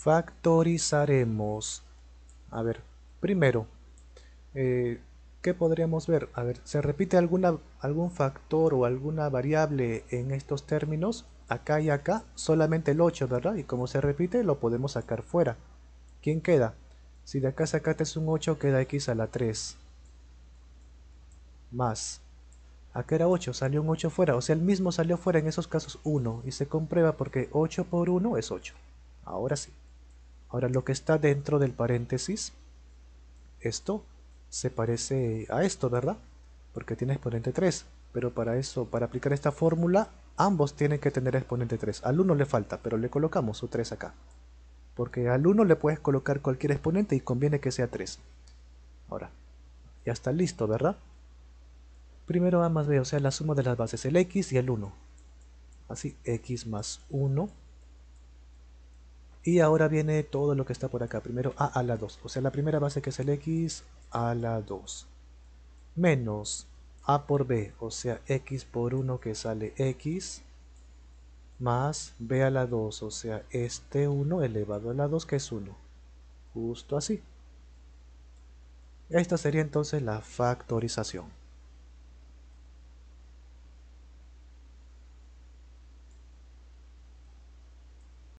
factorizaremos. A ver, primero, que eh, ¿qué podríamos ver? A ver, ¿se repite alguna, algún factor o alguna variable en estos términos? Acá y acá, solamente el 8, ¿verdad? Y como se repite, lo podemos sacar fuera. ¿Quién queda? Si de acá sacaste un 8, queda x a la 3. Más. Acá era 8, salió un 8 fuera. O sea, el mismo salió fuera, en esos casos 1. Y se comprueba porque 8 por 1 es 8. Ahora sí. Ahora lo que está dentro del paréntesis, esto se parece a esto, ¿verdad? Porque tiene exponente 3, pero para eso, para aplicar esta fórmula, ambos tienen que tener exponente 3. Al 1 le falta, pero le colocamos su 3 acá. Porque al 1 le puedes colocar cualquier exponente y conviene que sea 3. Ahora, ya está listo, ¿verdad? Primero A más B, o sea, la suma de las bases, el x y el 1. Así, x más 1 y ahora viene todo lo que está por acá. Primero A a la 2. O sea, la primera base que es el X a la 2. Menos A por B. O sea, X por 1 que sale X. Más B a la 2. O sea, este 1 elevado a la 2 que es 1. Justo así. Esta sería entonces la factorización.